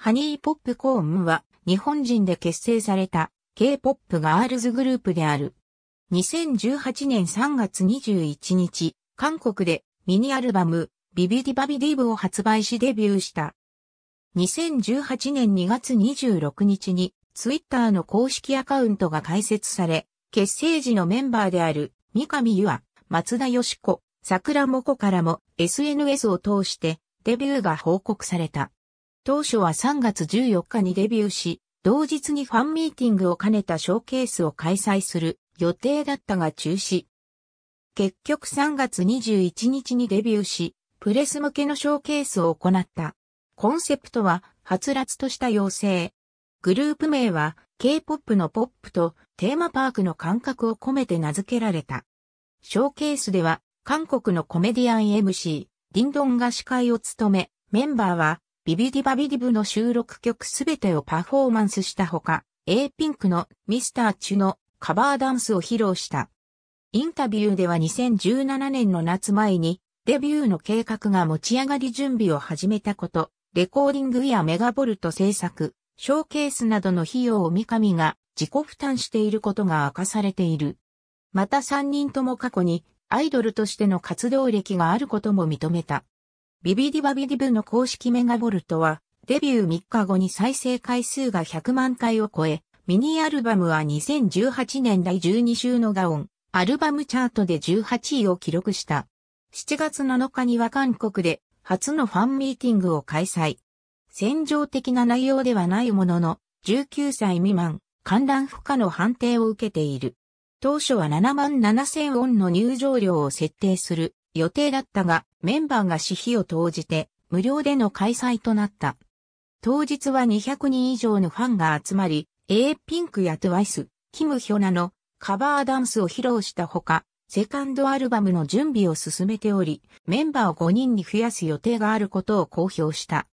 ハニーポップコーンは日本人で結成された K-POP ガールズグループである。2018年3月21日、韓国でミニアルバムビビディバビディブを発売しデビューした。2018年2月26日にツイッターの公式アカウントが開設され、結成時のメンバーである三上優愛、松田よし子、桜もこからも SNS を通してデビューが報告された。当初は3月14日にデビューし、同日にファンミーティングを兼ねたショーケースを開催する予定だったが中止。結局3月21日にデビューし、プレス向けのショーケースを行った。コンセプトは、はつらつとした妖精。グループ名は、K-POP のポップとテーマパークの感覚を込めて名付けられた。ショーケースでは、韓国のコメディアン MC、リンドンが司会を務め、メンバーは、ビビディバビディブの収録曲すべてをパフォーマンスしたほか、A ピンクのミスターチュのカバーダンスを披露した。インタビューでは2017年の夏前にデビューの計画が持ち上がり準備を始めたこと、レコーディングやメガボルト制作、ショーケースなどの費用を三上が自己負担していることが明かされている。また3人とも過去にアイドルとしての活動歴があることも認めた。ビビディバビディブの公式メガボルトは、デビュー3日後に再生回数が100万回を超え、ミニアルバムは2018年第12週のガオン、アルバムチャートで18位を記録した。7月7日には韓国で初のファンミーティングを開催。戦場的な内容ではないものの、19歳未満、観覧不可の判定を受けている。当初は7万7千ウォンの入場料を設定する予定だったが、メンバーが私費を投じて無料での開催となった。当日は200人以上のファンが集まり、A ピンクやトゥワイス、キムヒョナのカバーダンスを披露したほか、セカンドアルバムの準備を進めており、メンバーを5人に増やす予定があることを公表した。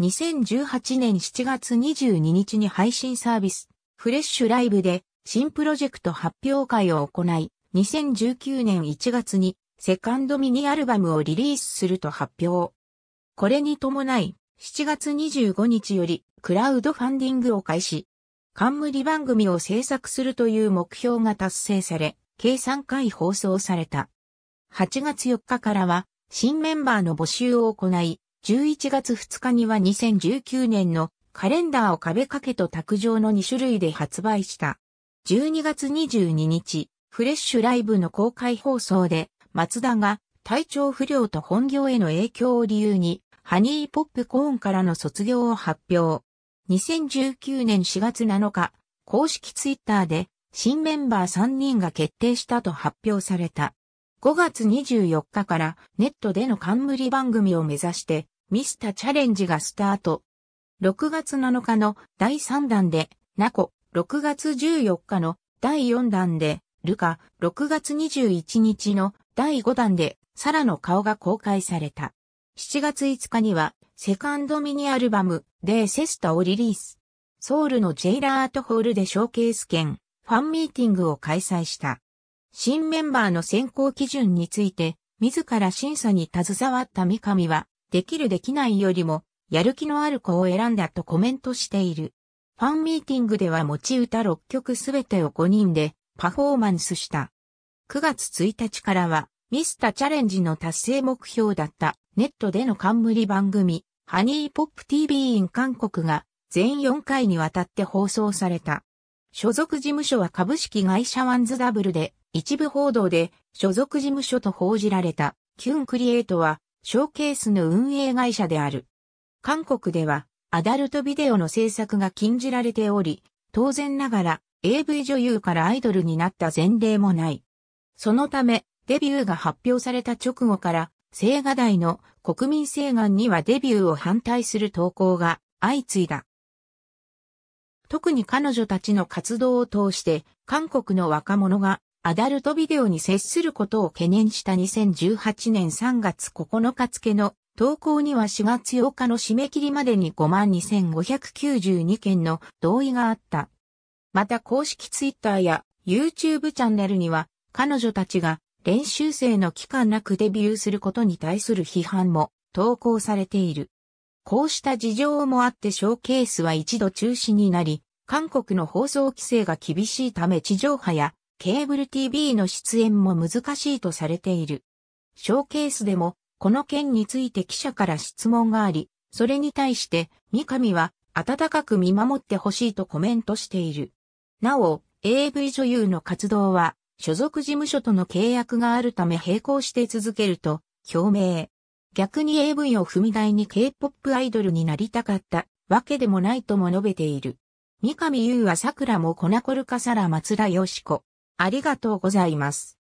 2018年7月22日に配信サービス、フレッシュライブで新プロジェクト発表会を行い、2019年1月にセカンドミニアルバムをリリースすると発表。これに伴い、7月25日よりクラウドファンディングを開始。冠番組を制作するという目標が達成され、計3回放送された。8月4日からは新メンバーの募集を行い、11月2日には2019年のカレンダーを壁掛けと卓上の2種類で発売した。12月22日、フレッシュライブの公開放送で松田が体調不良と本業への影響を理由に、ハニーポップコーンからの卒業を発表。2019年4月7日、公式ツイッターで新メンバー3人が決定したと発表された。5月24日からネットでの冠番組を目指してミスターチャレンジがスタート。6月7日の第3弾でナコ、6月14日の第4弾でルカ、6月21日の第5弾でサラの顔が公開された。7月5日にはセカンドミニアルバムでセスタをリリース。ソウルのジェイラートホールでショーケース兼ファンミーティングを開催した。新メンバーの選考基準について自ら審査に携わった三上はできるできないよりもやる気のある子を選んだとコメントしている。ファンミーティングでは持ち歌6曲すべてを5人でパフォーマンスした。9月1日からは、ミスターチャレンジの達成目標だったネットでの冠番組、ハニーポップ TV in 韓国が全4回にわたって放送された。所属事務所は株式会社ワンズダブルで、一部報道で所属事務所と報じられた、キュンクリエイトは、ショーケースの運営会社である。韓国では、アダルトビデオの制作が禁じられており、当然ながら、AV 女優からアイドルになった前例もない。そのため、デビューが発表された直後から、青瓦台の国民請願にはデビューを反対する投稿が相次いだ。特に彼女たちの活動を通して、韓国の若者がアダルトビデオに接することを懸念した2018年3月9日付の投稿には4月8日の締め切りまでに52,592件の同意があった。また公式ツイッターや YouTube チャンネルには彼女たちが練習生の期間なくデビューすることに対する批判も投稿されている。こうした事情もあってショーケースは一度中止になり、韓国の放送規制が厳しいため地上波やケーブル TV の出演も難しいとされている。ショーケースでもこの件について記者から質問があり、それに対して三上は温かく見守ってほしいとコメントしている。なお、AV 女優の活動は所属事務所との契約があるため並行して続けると表明。逆に AV を踏み台に K-POP アイドルになりたかったわけでもないとも述べている。三上優は桜も粉コルカサラ松田よしこ。ありがとうございます。